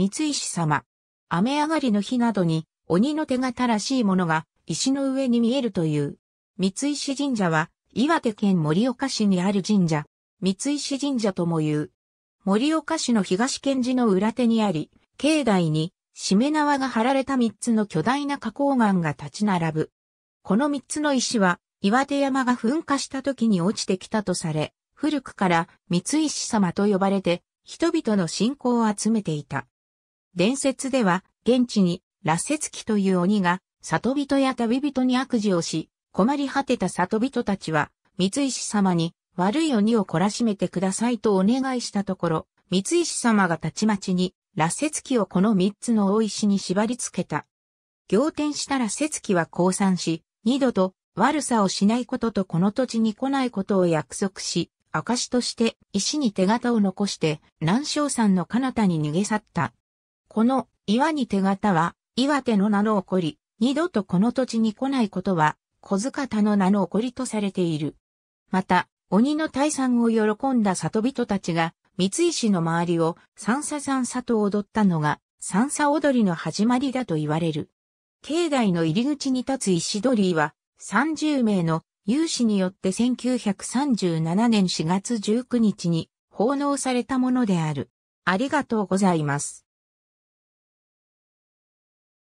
三石様。雨上がりの日などに、鬼の手形らしいものが、石の上に見えるという。三石神社は、岩手県盛岡市にある神社。三石神社とも言う。盛岡市の東県寺の裏手にあり、境内に、しめ縄が張られた三つの巨大な花崗岩が立ち並ぶ。この三つの石は、岩手山が噴火した時に落ちてきたとされ、古くから三石様と呼ばれて、人々の信仰を集めていた。伝説では、現地に、羅刹鬼という鬼が、里人や旅人に悪事をし、困り果てた里人たちは、三石様に、悪い鬼を懲らしめてくださいとお願いしたところ、三石様がたちまちに、羅刹鬼をこの三つの大石に縛り付けた。仰天した羅刹鬼は降参し、二度と悪さをしないこととこの土地に来ないことを約束し、証として石に手形を残して南昌山の彼方に逃げ去った。この岩に手形は岩手の名の起こり、二度とこの土地に来ないことは、小塚田の名の起こりとされている。また、鬼の退散を喜んだ里人たちが、三石の周りを三叉三叉と踊ったのが、三叉踊りの始まりだと言われる。境内の入り口に立つ石鳥居は、30名の有志によって1937年4月19日に奉納されたものである。ありがとうございます。